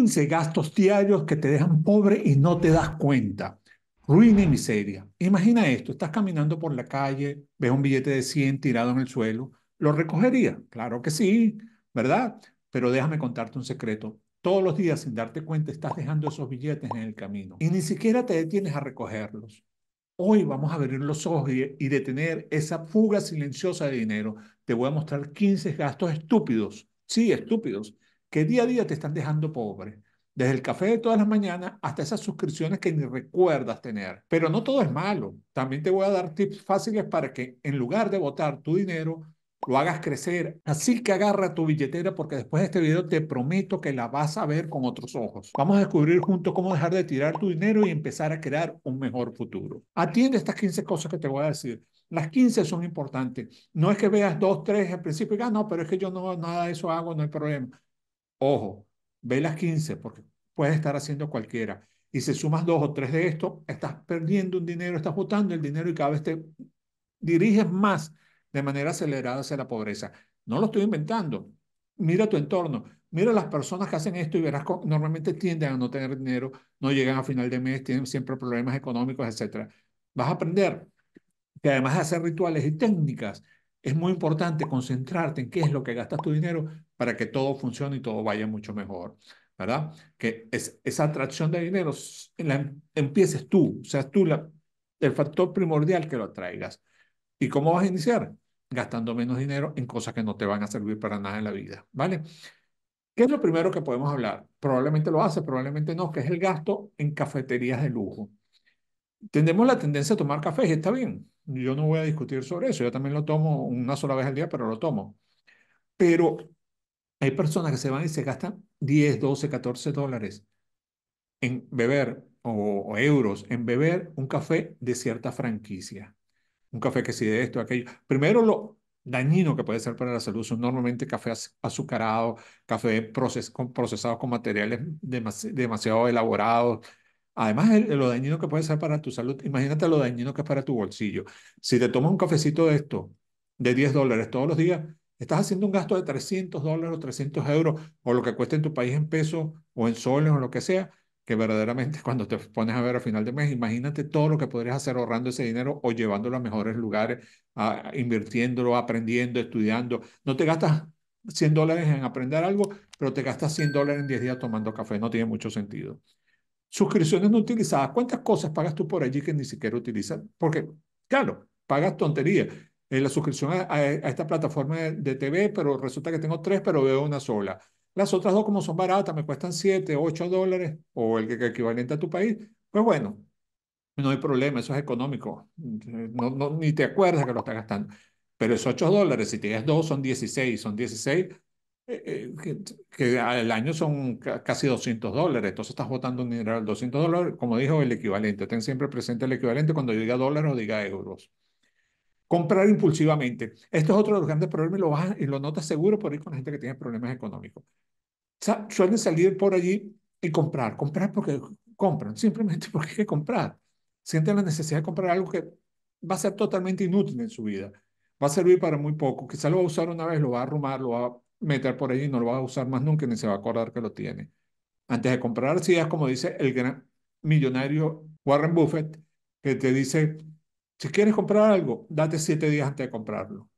15 gastos diarios que te dejan pobre y no te das cuenta. Ruina y miseria. Imagina esto, estás caminando por la calle, ves un billete de 100 tirado en el suelo, ¿lo recogería? Claro que sí, ¿verdad? Pero déjame contarte un secreto. Todos los días, sin darte cuenta, estás dejando esos billetes en el camino y ni siquiera te detienes a recogerlos. Hoy vamos a abrir los ojos y, y detener esa fuga silenciosa de dinero. Te voy a mostrar 15 gastos estúpidos, sí, estúpidos, que día a día te están dejando pobre. Desde el café de todas las mañanas hasta esas suscripciones que ni recuerdas tener. Pero no todo es malo. También te voy a dar tips fáciles para que en lugar de botar tu dinero, lo hagas crecer. Así que agarra tu billetera porque después de este video te prometo que la vas a ver con otros ojos. Vamos a descubrir juntos cómo dejar de tirar tu dinero y empezar a crear un mejor futuro. Atiende estas 15 cosas que te voy a decir. Las 15 son importantes. No es que veas dos, tres al principio y digas, ah, no, pero es que yo no nada de eso hago, no hay problema. Ojo, ve las 15 porque puedes estar haciendo cualquiera. Y si sumas dos o tres de esto, estás perdiendo un dinero, estás botando el dinero y cada vez te diriges más de manera acelerada hacia la pobreza. No lo estoy inventando. Mira tu entorno, mira las personas que hacen esto y verás que normalmente tienden a no tener dinero, no llegan a final de mes, tienen siempre problemas económicos, etc. Vas a aprender que además de hacer rituales y técnicas, es muy importante concentrarte en qué es lo que gastas tu dinero para que todo funcione y todo vaya mucho mejor, ¿verdad? Que esa atracción de dinero la em, empieces tú, o sea, tú el factor primordial que lo atraigas. ¿Y cómo vas a iniciar? Gastando menos dinero en cosas que no te van a servir para nada en la vida, ¿vale? ¿Qué es lo primero que podemos hablar? Probablemente lo haces, probablemente no, que es el gasto en cafeterías de lujo. Tendemos la tendencia a tomar café y está bien, yo no voy a discutir sobre eso. Yo también lo tomo una sola vez al día, pero lo tomo. Pero hay personas que se van y se gastan 10, 12, 14 dólares en beber o, euros en beber un café de cierta franquicia. Un café que si de esto, aquello. Primero lo dañino que puede ser para la salud son normalmente café azucarado, café proces, con, procesado con materiales demasiado elaborados, Además, lo dañino que puede ser para tu salud, imagínate lo dañino que es para tu bolsillo. Si te tomas un cafecito de esto, de 10 dólares todos los días, estás haciendo un gasto de 300 dólares o 300 euros, o lo que cueste en tu país en pesos o en soles o lo que sea, que verdaderamente cuando te pones a ver a final de mes, imagínate todo lo que podrías hacer ahorrando ese dinero o llevándolo a mejores lugares, invirtiéndolo, aprendiendo, estudiando. No te gastas 100 dólares en aprender algo, pero te gastas 100 dólares en 10 días tomando café. No tiene mucho sentido suscripciones no utilizadas. ¿Cuántas cosas pagas tú por allí que ni siquiera utilizas? Porque, claro, pagas tonterías. en eh, la suscripción a, esta plataforma de, TV, pero resulta que tengo tres, pero veo una sola. Las otras dos, como son baratas, me cuestan 7, 8 dólares o el, que equivalente a tu país. Pues bueno, no hay problema, eso es económico. No, ni te acuerdas que lo estás gastando. Pero esos 8 dólares, si tienes dos, son 16, son 16 eh, eh, que, al año son casi 200 dólares, entonces estás votando un dinero 200 dólares, como dijo, el equivalente. Ten siempre presente el equivalente cuando yo diga dólares o diga euros. Comprar impulsivamente. Esto es otro de los grandes problemas y lo, vas, y lo notas seguro por ir con gente que tiene problemas económicos. sea suelen salir por allí y comprar, comprar porque compran, simplemente porque hay que comprar. Sienten la necesidad de comprar algo que va a ser totalmente inútil en su vida. Va a servir para muy poco. Quizá lo va a usar una vez, lo va a arrumar, lo va a meter por ahí y no lo va a usar más nunca ni se va a acordar que lo tiene. Antes de comprar si es como dice el gran millonario Warren Buffett, que te dice, si quieres comprar algo, date siete días antes de comprarlo.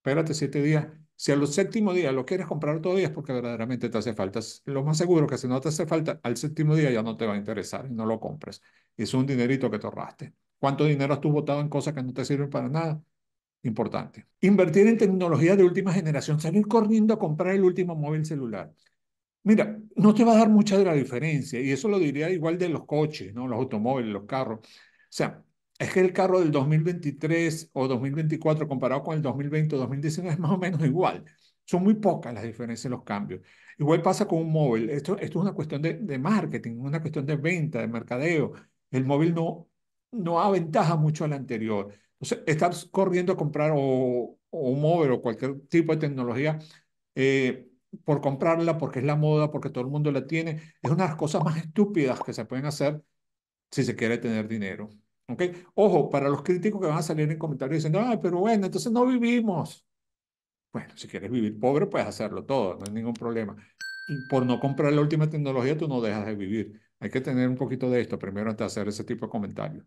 Espérate siete días. Si a los séptimo día lo quieres comprar todavía es porque verdaderamente te hace falta. Lo más seguro que si no te hace falta, al séptimo día ya no te va a interesar y no lo compres. Es un dinerito que te ahorraste. ¿Cuánto dinero has tú botado en cosas que no te sirven para nada? importante. Invertir en tecnología de última generación, salir corriendo a comprar el último móvil celular. Mira, no te va a dar mucha de la diferencia, y eso lo diría igual de los coches, ¿no? los automóviles, los carros. O sea, es que el carro del 2023 o 2024 comparado con el 2020 o 2019 es más o menos igual. Son muy pocas las diferencias en los cambios. Igual pasa con un móvil. Esto, esto es una cuestión de, marketing, una cuestión de venta, de mercadeo. El móvil no, no aventaja mucho al anterior sea, estás corriendo a comprar o, o un móvil o cualquier tipo de tecnología eh, por comprarla, porque es la moda, porque todo el mundo la tiene, es una de las cosas más estúpidas que se pueden hacer si se quiere tener dinero. Ojo, para los críticos que van a salir en comentarios diciendo, ah, pero bueno, entonces no vivimos. Bueno, si quieres vivir pobre, puedes hacerlo todo, no hay ningún problema. Y por no comprar la última tecnología, tú no dejas de vivir. Hay que tener un poquito de esto primero antes de hacer ese tipo de comentarios.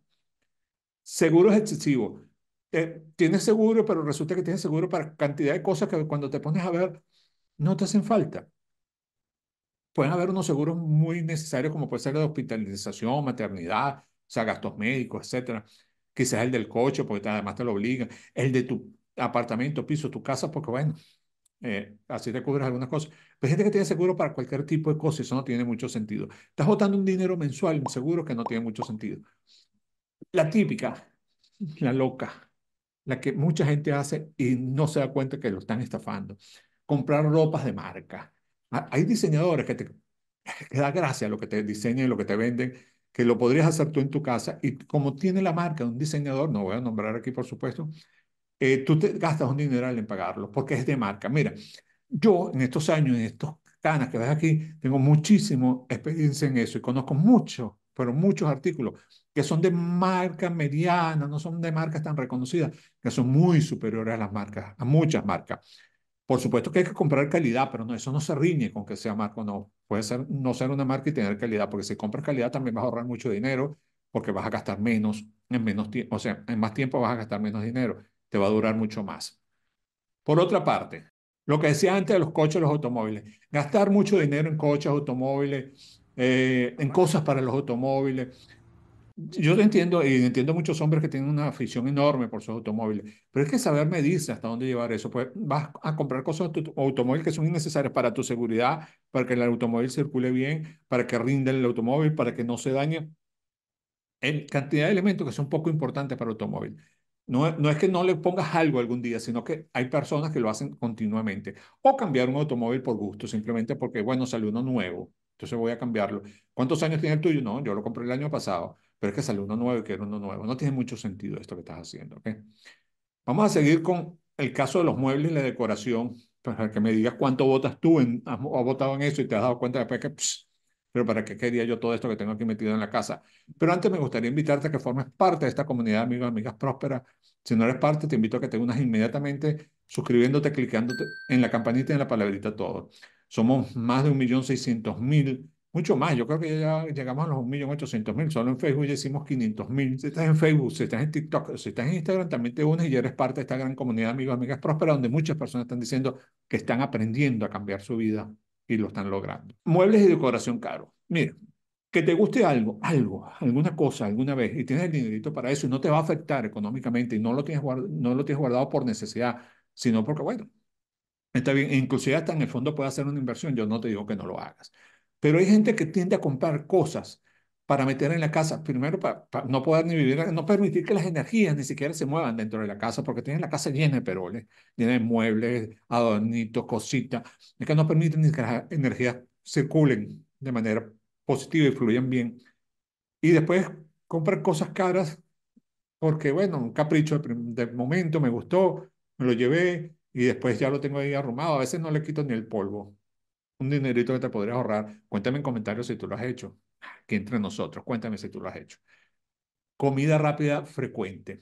Seguro es excesivo. tienes seguro, pero resulta que tienes seguro para cantidad de cosas que cuando te pones a ver no te hacen falta. Pueden haber unos seguros muy necesarios como puede ser la hospitalización, maternidad, o sea, gastos médicos, etcétera. Quizás el del coche, porque además te lo obligan. El de tu apartamento, piso, tu casa, porque bueno, eh, así te cubres algunas cosas. Pero hay gente que tiene seguro para cualquier tipo de cosas eso no tiene mucho sentido. Estás botando un dinero mensual en seguro que no tiene mucho sentido. La típica, la loca, la que mucha gente hace y no se da cuenta que lo están estafando. Comprar ropas de marca. Hay diseñadores que te da gracia lo que te diseñan y lo que te venden, que lo podrías hacer tú en tu casa. Y como tiene la marca de un diseñador, no voy a nombrar aquí, por supuesto, eh, tú te gastas un dineral en pagarlo porque es de marca. Mira, yo en estos años, en estos canas que ves aquí, tengo muchísima experiencia en eso y conozco mucho, pero muchos artículos que son de marca mediana, no son de marcas tan reconocidas, que son muy superiores a las marcas, a muchas marcas. Por supuesto que hay que comprar calidad, pero no, eso no se riñe con que sea marca o no. Puede ser no ser una marca y tener calidad, porque si compras calidad también vas a ahorrar mucho dinero, porque vas a gastar menos, en menos tiempo, o sea, en más tiempo vas a gastar menos dinero, te va a durar mucho más. Por otra parte, lo que decía antes de los coches, los automóviles, gastar mucho dinero en coches, automóviles, eh, en cosas para los automóviles, yo lo entiendo y entiendo muchos hombres que tienen una afición enorme por sus automóviles, pero es que saber medirse hasta dónde llevar eso. Pues vas a comprar cosas de tu automóvil que son innecesarias para tu seguridad, para que el automóvil circule bien, para que rinda el automóvil, para que no se dañe. En cantidad de elementos que son poco importantes para el automóvil. No, no es que no le pongas algo algún día, sino que hay personas que lo hacen continuamente. O cambiar un automóvil por gusto, simplemente porque, bueno, salió uno nuevo, entonces voy a cambiarlo. ¿Cuántos años tiene el tuyo? No, yo lo compré el año pasado. Pero es que sale uno nuevo y que uno nuevo. No tiene mucho sentido esto que estás haciendo. Vamos a seguir con el caso de los muebles y la decoración, para que me digas cuánto votas tú, en, has, votado en eso y te has dado cuenta después que, pero ¿para qué quería yo todo esto que tengo aquí metido en la casa? Pero antes me gustaría invitarte a que formes parte de esta comunidad amigos amigas prósperas. Si no eres parte, te invito a que te unas inmediatamente suscribiéndote, clicándote en la campanita y en la palabrita todo. Somos más de 1.600.000 mucho más. Yo creo que ya llegamos a los 1.800.000. Solo en Facebook ya hicimos 500.000. Si estás en Facebook, si estás en TikTok, si estás en Instagram, también te unes y eres parte de esta gran comunidad de amigos, amigas prósperas, donde muchas personas están diciendo que están aprendiendo a cambiar su vida y lo están logrando. Muebles y decoración caro. Mira, que te guste algo, algo, alguna cosa, alguna vez, y tienes el dinerito para eso y no te va a afectar económicamente y no lo tienes, guardado, no lo tienes guardado por necesidad, sino porque, bueno, Está bien, inclusive hasta en el fondo puede hacer una inversión, yo no te digo que no lo hagas. Pero hay gente que tiende a comprar cosas para meter en la casa, primero para, no poder ni vivir, no permitir que las energías ni siquiera se muevan dentro de la casa, porque tienen la casa llena de peroles, llena de muebles, adornitos, cositas, es que no permiten ni que las energías circulen de manera positiva y fluyan bien. Y después comprar cosas caras porque, bueno, un capricho de momento me gustó, me lo llevé y después ya lo tengo ahí arrumado, a veces no le quito ni el polvo un dinerito que te podrías ahorrar. Cuéntame en comentarios si tú lo has hecho. Que entre nosotros, cuéntame si tú lo has hecho. Comida rápida frecuente.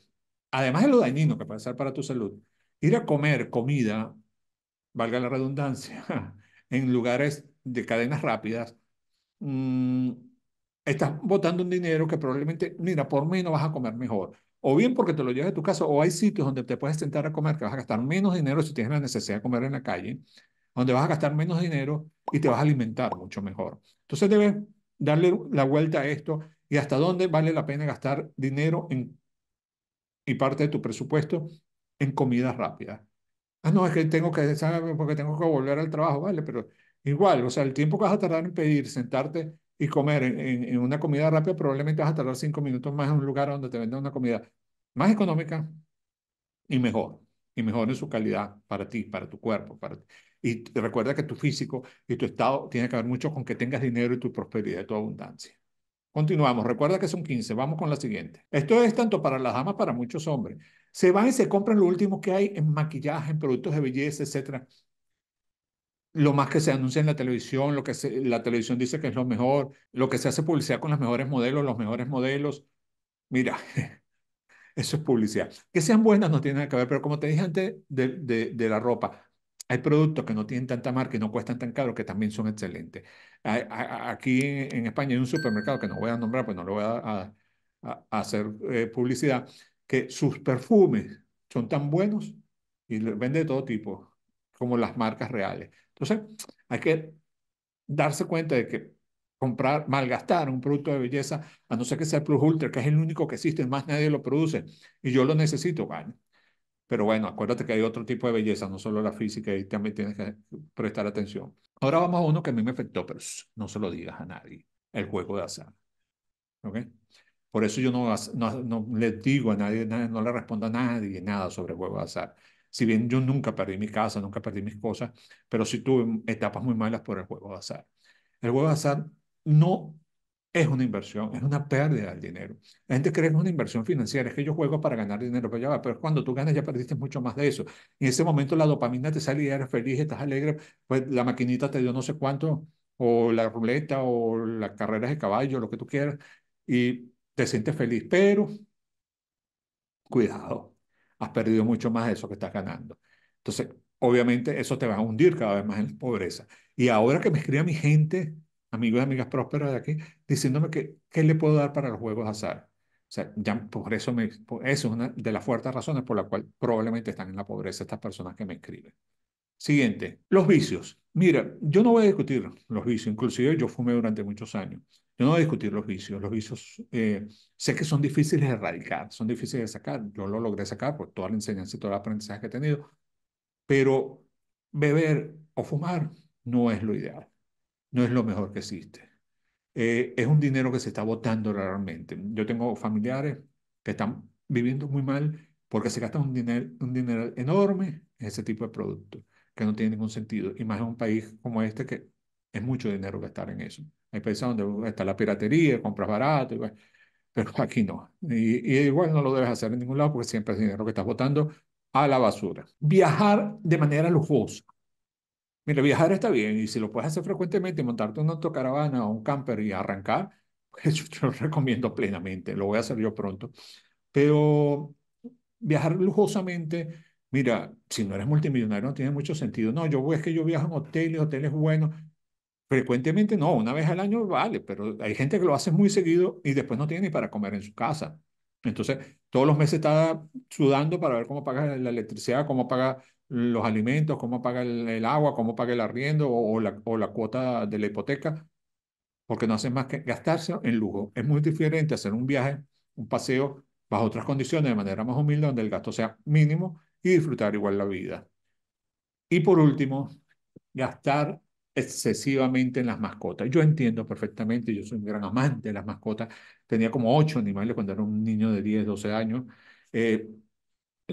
Además de lo dañino que puede ser para tu salud, ir a comer comida, valga la redundancia, en lugares de cadenas rápidas, mm, estás botando un dinero que probablemente, mira, por menos vas a comer mejor. O bien porque te lo llevas a tu casa, o hay sitios donde te puedes sentar a comer que vas a gastar menos dinero si tienes la necesidad de comer en la calle donde vas a gastar menos dinero y te vas a alimentar mucho mejor. Entonces debes darle la vuelta a esto y hasta dónde vale la pena gastar dinero en, y parte de tu presupuesto en comidas rápidas. Ah, no, es que tengo que, porque tengo que volver al trabajo, vale, pero igual, o sea, el tiempo que vas a tardar en pedir, sentarte y comer en, en, una comida rápida, probablemente vas a tardar cinco minutos más en un lugar donde te vendan una comida más económica y mejor, y mejor en su calidad para ti, para tu cuerpo, para ti. Y recuerda que tu físico y tu estado tiene que ver mucho con que tengas dinero y tu prosperidad y tu abundancia. Continuamos, recuerda que son 15, vamos con la siguiente. Esto es tanto para las damas, para muchos hombres. Se van y se compran lo último que hay en maquillaje, en productos de belleza, etc. Lo más que se anuncia en la televisión, lo que la televisión dice que es lo mejor, lo que se hace publicidad con los mejores modelos, los mejores modelos. Mira, eso es publicidad. Que sean buenas no tienen que ver, pero como te dije antes de la ropa, hay productos que no tienen tanta marca y no cuestan tan caro que también son excelentes. aquí en España hay un supermercado que no voy a nombrar, pues no lo voy a, hacer eh, publicidad, que sus perfumes son tan buenos y los vende de todo tipo, como las marcas reales. Entonces, hay que darse cuenta de que comprar, malgastar un producto de belleza, a no ser que sea Plus Ultra, que es el único que existe, más nadie lo produce, y yo lo necesito, bueno, pero bueno, acuérdate que hay otro tipo de belleza, no solo la física, y también tienes que prestar atención. Ahora vamos a uno que a mí me afectó, pero no se lo digas a nadie, el juego de azar. ¿Ok? Por eso yo no, no, no le digo a nadie, no le respondo a nadie nada sobre el juego de azar. Si bien yo nunca perdí mi casa, nunca perdí mis cosas, pero sí tuve etapas muy malas por el juego de azar. El juego de azar no es una inversión, es una pérdida del dinero. La gente cree que es una inversión financiera, es que yo juego para ganar dinero, pero ya pero cuando tú ganas ya perdiste mucho más de eso. Y en ese momento la dopamina te sale y eres feliz, estás alegre, pues la maquinita te dio no sé cuánto, o la ruleta, o las carreras de caballo, lo que tú quieras, y te sientes feliz, pero cuidado, has perdido mucho más de eso que estás ganando. Entonces, obviamente eso te va a hundir cada vez más en la pobreza. Y ahora que me escribe mi gente amigos y amigas prósperas de aquí, diciéndome que qué le puedo dar para los juegos de azar. O sea, ya por eso, me, eso es una de las fuertes razones por la cual probablemente están en la pobreza estas personas que me escriben. Siguiente, los vicios. Mira, yo no voy a discutir los vicios, inclusive yo fumé durante muchos años. Yo no voy a discutir los vicios. Los vicios eh, sé que son difíciles de erradicar, son difíciles de sacar. Yo lo logré sacar por toda la enseñanza y todo el aprendizaje que he tenido. Pero beber o fumar no es lo ideal no es lo mejor que existe. Eh, es un dinero que se está botando realmente. Yo tengo familiares que están viviendo muy mal porque se gastan un dinero, un dinero enorme en ese tipo de productos que no tiene ningún sentido. Y más en un país como este que es mucho dinero gastar en eso. Hay países donde está la piratería, compras barato, pero aquí no. Y, y, igual no lo debes hacer en ningún lado porque siempre es dinero que estás botando a la basura. Viajar de manera lujosa. Mira, viajar está bien y si lo puedes hacer frecuentemente, montarte una autocaravana o un camper y arrancar, eso pues, yo te lo recomiendo plenamente, lo voy a hacer yo pronto. Pero viajar lujosamente, mira, si no eres multimillonario no tiene mucho sentido. No, yo es que yo viajo en hoteles, hoteles buenos. Frecuentemente no, una vez al año vale, pero hay gente que lo hace muy seguido y después no tiene ni para comer en su casa. Entonces, todos los meses está sudando para ver cómo paga la electricidad, cómo paga los alimentos, cómo paga el, agua, cómo paga el arriendo o, la, cuota de la hipoteca, porque no hacen más que gastarse en lujo. Es muy diferente hacer un viaje, un paseo bajo otras condiciones, de manera más humilde, donde el gasto sea mínimo y disfrutar igual la vida. Y por último, gastar excesivamente en las mascotas. Yo entiendo perfectamente, yo soy un gran amante de las mascotas. Tenía como ocho animales cuando era un niño de 10, 12 años. Eh,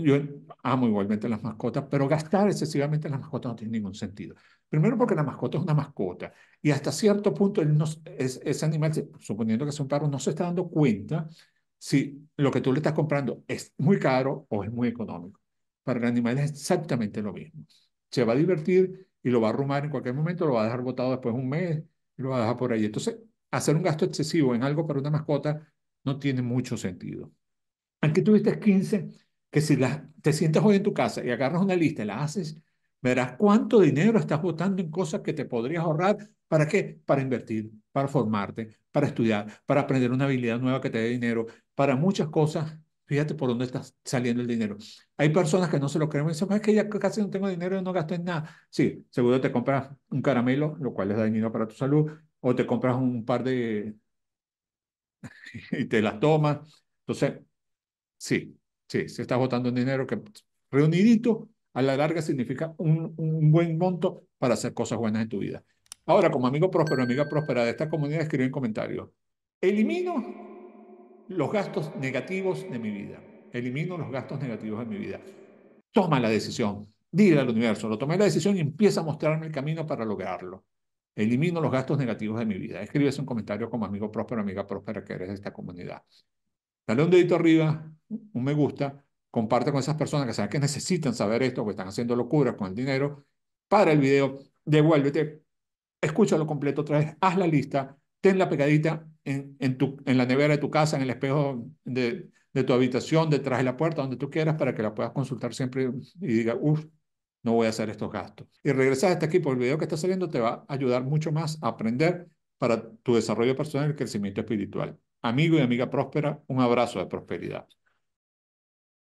yo amo igualmente las mascotas, pero gastar excesivamente en las mascotas no tiene ningún sentido. Primero porque la mascota es una mascota y hasta cierto punto él es, ese animal, suponiendo que es un perro, no se está dando cuenta si lo que tú le estás comprando es muy caro o es muy económico. Para el animal es exactamente lo mismo. Se va a divertir y lo va a arrumar en cualquier momento, lo va a dejar botado después de un mes y lo va a dejar por ahí. Entonces, hacer un gasto excesivo en algo para una mascota no tiene mucho sentido. Aquí tuviste 15 que si te sientas hoy en tu casa y agarras una lista y la haces, verás cuánto dinero estás botando en cosas que te podrías ahorrar. ¿Para qué? Para invertir, para formarte, para estudiar, para aprender una habilidad nueva que te dé dinero, para muchas cosas. Fíjate por dónde está saliendo el dinero. Hay personas que no se lo creen y dicen, es que ya casi no tengo dinero y no gasto en nada. Sí, seguro te compras un caramelo, lo cual es dañino para tu salud, o te compras un par de... y te las tomas. Entonces, sí, Sí, se está votando un dinero que reunidito a la larga significa un, buen monto para hacer cosas buenas en tu vida. Ahora, como amigo próspero, amiga próspera de esta comunidad, escribe un comentario. Elimino los gastos negativos de mi vida. Elimino los gastos negativos de mi vida. Toma la decisión. Dile al universo, lo tomé la decisión y empieza a mostrarme el camino para lograrlo. Elimino los gastos negativos de mi vida. Escribe un comentario como amigo próspero, amiga próspera que eres de esta comunidad. Dale un dedito arriba, un me gusta, comparte con esas personas que saben que necesitan saber esto, que están haciendo locuras con el dinero. Para el video, devuélvete, escúchalo completo otra vez, haz la lista, ten la pegadita en, en, la nevera de tu casa, en el espejo de, de tu habitación, detrás de la puerta, donde tú quieras, para que la puedas consultar siempre y diga, uff, no voy a hacer estos gastos. Y regresar hasta aquí, por el video que está saliendo te va a ayudar mucho más a aprender para tu desarrollo personal y crecimiento espiritual amigo y amiga próspera, un abrazo de prosperidad.